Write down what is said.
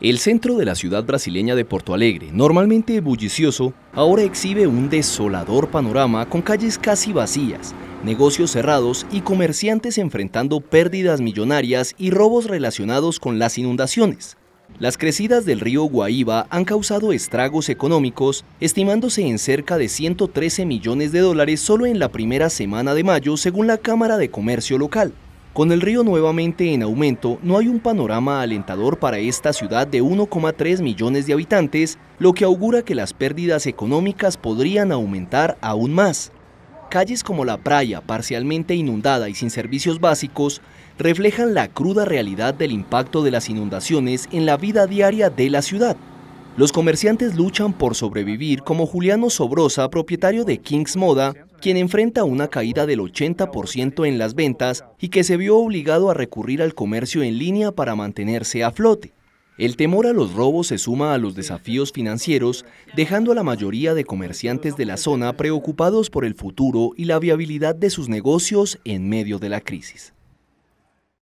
El centro de la ciudad brasileña de Porto Alegre, normalmente bullicioso, ahora exhibe un desolador panorama con calles casi vacías, negocios cerrados y comerciantes enfrentando pérdidas millonarias y robos relacionados con las inundaciones. Las crecidas del río Guaíba han causado estragos económicos, estimándose en cerca de 113 millones de dólares solo en la primera semana de mayo, según la Cámara de Comercio local. Con el río nuevamente en aumento, no hay un panorama alentador para esta ciudad de 1,3 millones de habitantes, lo que augura que las pérdidas económicas podrían aumentar aún más. Calles como la playa, parcialmente inundada y sin servicios básicos, reflejan la cruda realidad del impacto de las inundaciones en la vida diaria de la ciudad. Los comerciantes luchan por sobrevivir como Juliano Sobrosa, propietario de Kings Moda, quien enfrenta una caída del 80% en las ventas y que se vio obligado a recurrir al comercio en línea para mantenerse a flote. El temor a los robos se suma a los desafíos financieros, dejando a la mayoría de comerciantes de la zona preocupados por el futuro y la viabilidad de sus negocios en medio de la crisis.